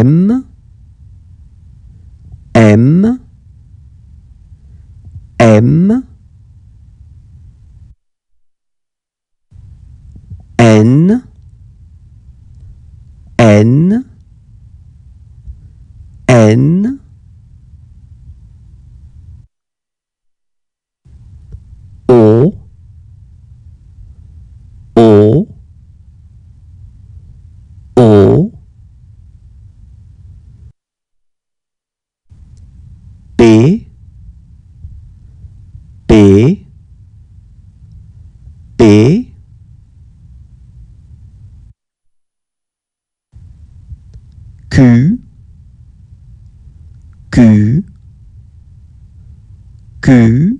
M, M, M, N, N, N, pay pay pay q q q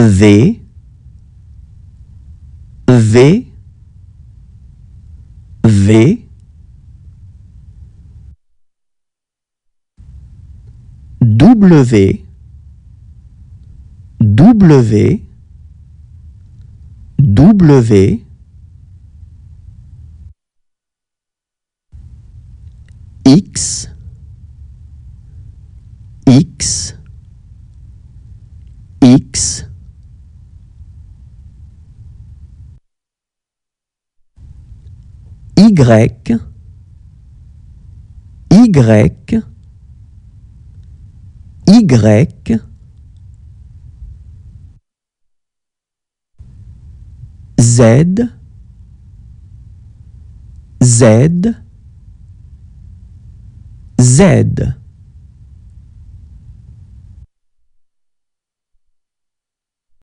V V V W W W X X X Y, Y, Y, Z, Z, Z.